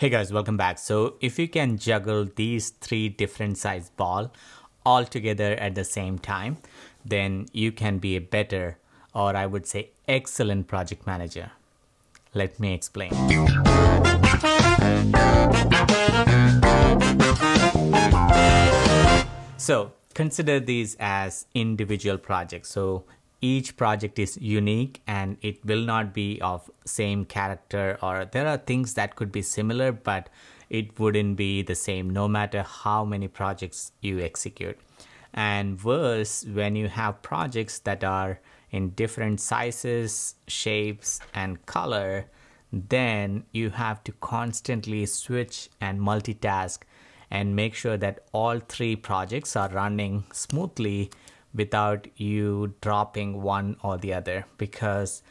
Hey guys, welcome back. So if you can juggle these three different size ball all together at the same time, then you can be a better or I would say excellent project manager. Let me explain. So consider these as individual projects. So each project is unique and it will not be of same character or there are things that could be similar but it wouldn't be the same no matter how many projects you execute and worse when you have projects that are in different sizes shapes and color then you have to constantly switch and multitask and make sure that all three projects are running smoothly without you dropping one or the other because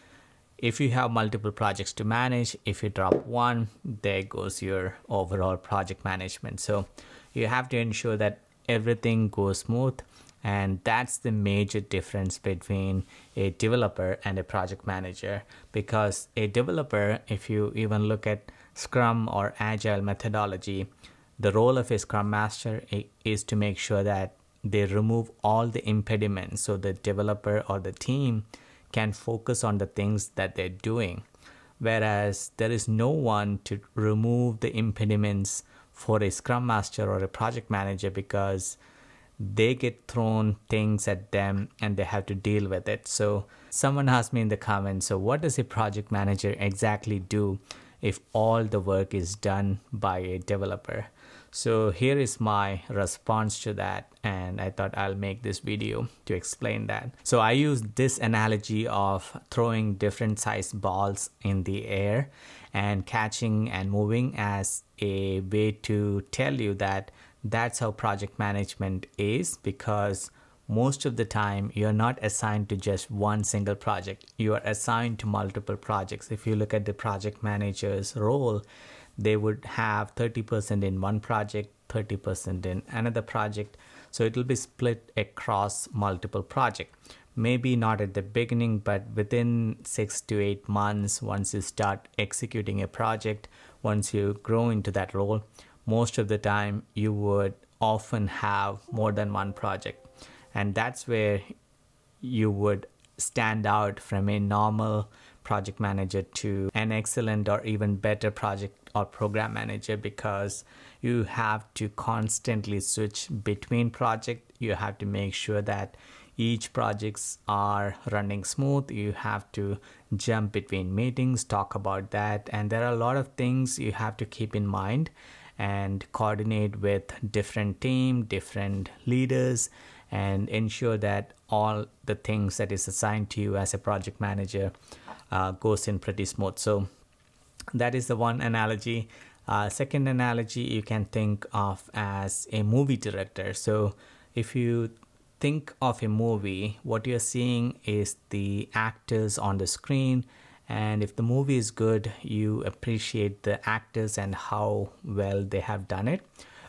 if you have multiple projects to manage if you drop one there goes your overall project management so you have to ensure that everything goes smooth and that's the major difference between a developer and a project manager because a developer if you even look at scrum or agile methodology the role of a scrum master is to make sure that they remove all the impediments so the developer or the team can focus on the things that they're doing. Whereas there is no one to remove the impediments for a scrum master or a project manager because they get thrown things at them and they have to deal with it. So, someone asked me in the comments, so what does a project manager exactly do? if all the work is done by a developer. So here is my response to that and I thought I'll make this video to explain that. So I use this analogy of throwing different size balls in the air and catching and moving as a way to tell you that that's how project management is because most of the time you're not assigned to just one single project you are assigned to multiple projects if you look at the project manager's role they would have 30% in one project 30% in another project so it will be split across multiple projects maybe not at the beginning but within 6 to 8 months once you start executing a project once you grow into that role most of the time you would often have more than one project and that's where you would stand out from a normal project manager to an excellent or even better project or program manager because you have to constantly switch between project you have to make sure that each projects are running smooth you have to jump between meetings talk about that and there are a lot of things you have to keep in mind and coordinate with different team different leaders and ensure that all the things that is assigned to you as a project manager uh, goes in pretty smooth. So that is the one analogy. Uh, second analogy you can think of as a movie director. So if you think of a movie, what you're seeing is the actors on the screen. And if the movie is good, you appreciate the actors and how well they have done it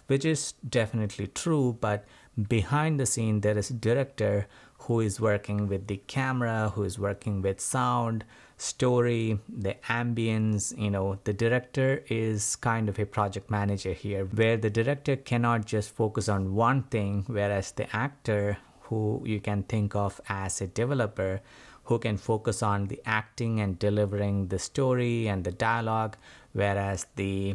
which is definitely true, but behind the scene, there is a director who is working with the camera, who is working with sound, story, the ambience. You know, the director is kind of a project manager here, where the director cannot just focus on one thing, whereas the actor, who you can think of as a developer, who can focus on the acting and delivering the story and the dialogue, whereas the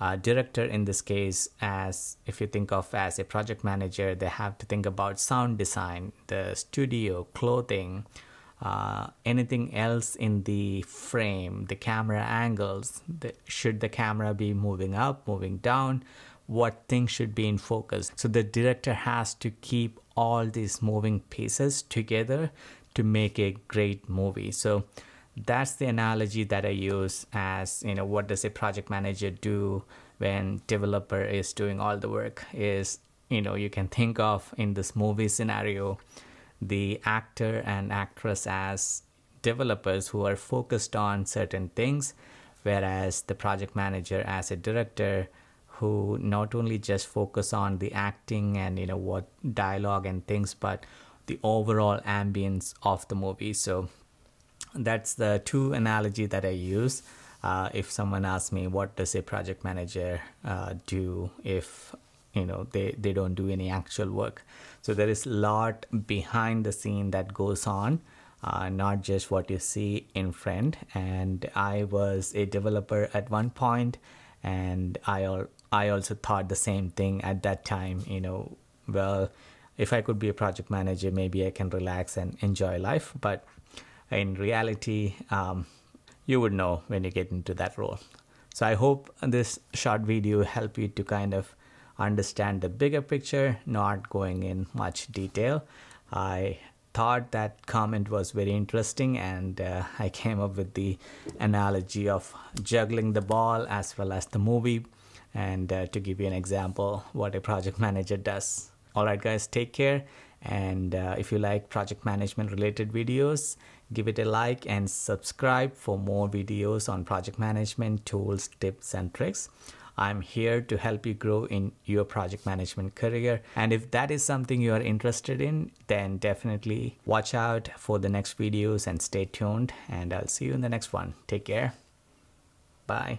uh, director in this case as if you think of as a project manager they have to think about sound design the studio clothing uh, anything else in the frame the camera angles the, should the camera be moving up moving down what things should be in focus so the director has to keep all these moving pieces together to make a great movie so that's the analogy that I use as you know what does a project manager do when developer is doing all the work is you know you can think of in this movie scenario the actor and actress as developers who are focused on certain things whereas the project manager as a director who not only just focus on the acting and you know what dialogue and things but the overall ambience of the movie so that's the two analogy that I use. Uh, if someone asks me what does a project manager uh, do if you know they, they don't do any actual work so there is a lot behind the scene that goes on uh, not just what you see in front and i was a developer at one point and i i also thought the same thing at that time you know well if i could be a project manager maybe i can relax and enjoy life but in reality, um, you would know when you get into that role. So I hope this short video helped you to kind of understand the bigger picture, not going in much detail. I thought that comment was very interesting and uh, I came up with the analogy of juggling the ball as well as the movie and uh, to give you an example what a project manager does. Alright guys, take care. And uh, if you like project management related videos, give it a like and subscribe for more videos on project management tools, tips, and tricks. I'm here to help you grow in your project management career. And if that is something you are interested in, then definitely watch out for the next videos and stay tuned. And I'll see you in the next one. Take care. Bye.